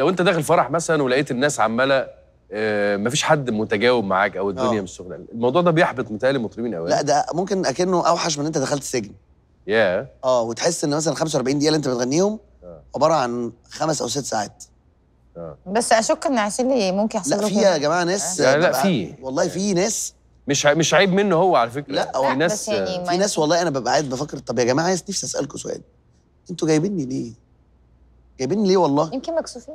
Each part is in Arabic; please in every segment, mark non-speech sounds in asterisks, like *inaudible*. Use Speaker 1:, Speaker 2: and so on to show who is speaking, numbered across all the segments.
Speaker 1: لو انت داخل فرح مثلا ولقيت الناس عماله ما آه، مفيش حد متجاوب معاك او الدنيا آه. مش شغاله الموضوع ده بيحبط متهيألي المطربين قوي لا
Speaker 2: ده ممكن اكنه اوحش من انت دخلت سجن يا yeah. اه وتحس ان مثلا 45 دقيقه اللي انت بتغنيهم آه. عباره عن خمس او ست ساعات آه.
Speaker 1: بس اشك ان عشان ممكن يحصل لا في يا جماعه ناس يعني لا في
Speaker 2: والله في ناس مش مش عيب منه هو على فكره لا هو ناس يعني في ناس والله انا ببقى قاعد بفكر طب يا جماعه عايز نفسي اسالكم سؤال انتوا جايبيني ليه؟ جايبيني ليه والله؟ يمكن مكسوفين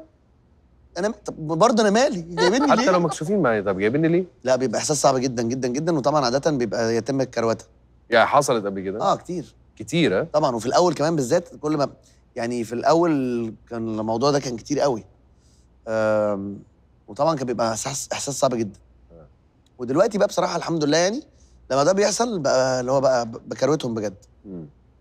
Speaker 2: انا برضه انا مالي جايبني ليه؟ حتى لو مكشوفين معايا طب جايبني ليه؟ لا بيبقى احساس صعب جدا جدا جدا وطبعا عاده بيبقى يتم الكروته
Speaker 1: يعني حصلت قبل
Speaker 2: كده؟ اه كتير كتير اه طبعا وفي الاول كمان بالذات كل ما يعني في الاول كان الموضوع ده كان كتير قوي وطبعا كان بيبقى احساس احساس صعب جدا آه. ودلوقتي بقى بصراحه الحمد لله يعني لما ده بيحصل بقى اللي هو بقى بكروتهم بجد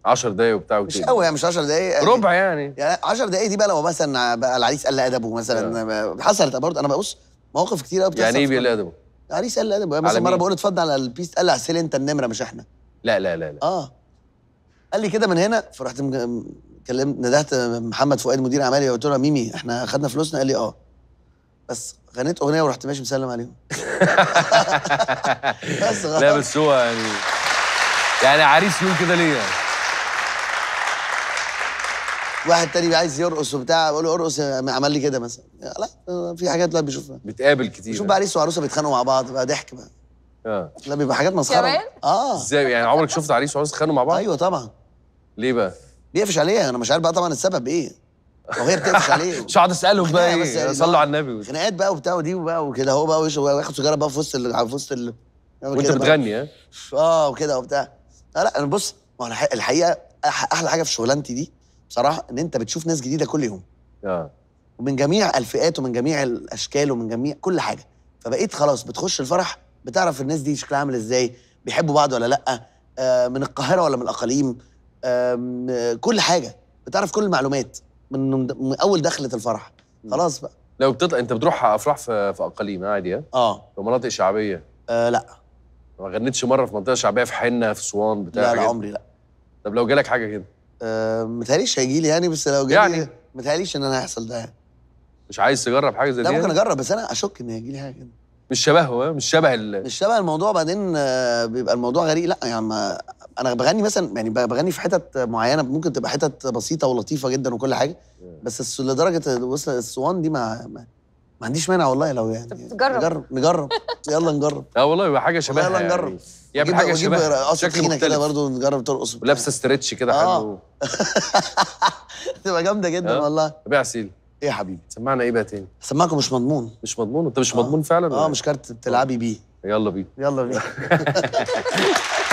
Speaker 1: 10 دقايق وبتاع وكده مش قوي
Speaker 2: يعني مش 10 دقايق يعني ربع يعني يعني 10 دقايق دي بقى لو مثلا بقى العريس قل ادبه مثلا آه. حصلت برضه انا ببص مواقف كتير قوي بتحصل يعني ايه بيقل ادبه؟ العريس قل ادبه يعني مثلا مره بقول اتفضل على البيس قال لي اصل انت النمره مش احنا لا لا لا لا اه قال لي كده من هنا فرحت كلمت ندهت محمد فؤاد مدير اعمالي قلت له ميمي احنا خدنا فلوسنا قال لي اه بس غنيت اغنيه ورحت ماشي مسلم عليهم *laughs* بس غلط. لا آه. بس هو يعني يعني عريس يقول كده ليه يعني واحد تاني عايز يرقص وبتاع بقول له ارقص عمل لي كده مثلا لا في حاجات لا بيشوفها بتقابل كتير بشوف عريس وعروسه بيتخانقوا مع بعض بقى ضحك بقى اه لا بيبقى حاجات مسخره كمان؟ اه ازاي يعني عمرك شفت عريس وعروسه يتخانقوا مع بعض؟ ايوه طبعا ليه بقى؟ بيقفش عليها انا مش عارف بقى طبعا السبب ايه لو هي بتقفش عليه *laughs* مش هقعد اسالهم بقى *laughs* ايه يعني صلوا على النبي خناقات بقى وبتاع ودي وبقى وكده هو بقى وياخد سيجاره بقى في وسط في وسط وانت بتغني اه وكده وبتاع لا لا انا بص ما هو الحقيقه احلى حاجه في شغلانتي دي بصراحه ان انت بتشوف ناس جديده كل يوم اه ومن جميع الفئات ومن جميع الاشكال ومن جميع كل حاجه فبقيت خلاص بتخش الفرح بتعرف الناس دي شكلها عامل ازاي بيحبوا بعض ولا لا آه، من القاهره ولا من الاقاليم كل حاجه بتعرف كل المعلومات من, من اول دخله الفرح خلاص بقى
Speaker 1: لو بتطلع انت بتروح افراح في, في اقاليم عادي اه في مناطق شعبيه آه لا ما غنيتش مره في منطقه شعبيه في حنه في اسوان بتاع لا لا عمري لا طب لو جالك حاجه كده
Speaker 2: آه، متهيأليش هيجي لي يعني بس لو جه يعني متهيأليش ان انا هيحصل ده يعني مش
Speaker 1: عايز تجرب حاجه زي دي؟ لا ممكن يعني؟ اجرب
Speaker 2: بس انا اشك ان هيجي لي حاجه كده مش شبهه مش شبه ال مش شبه الموضوع بعدين آه، بيبقى الموضوع غريب لا يعني ما انا بغني مثلا يعني بغني في حتت معينه ممكن تبقى حتت بسيطه ولطيفه جدا وكل حاجه بس لدرجه وصل الصوان دي ما ما, ما عنديش مانع والله لو يعني نجرب نجرب, نجرب. يلا نجرب اه
Speaker 1: والله يبقى حاجه شبهها يلا يعني. نجرب يعني حاجه شبهها شكل مختلف كده
Speaker 2: برضه نجرب ترقص لابسه ستريتش كده آه. حلو *laughs* تبقى جامده جدا والله ابيع سيل ايه يا حبيبي سمعنا ايه بقى تاني سمعكم مش مضمون مش مضمون انت مش آه. مضمون فعلا اه إيه؟ مش كارت بتلعبي بيه
Speaker 1: يلا بينا يلا بينا *laughs*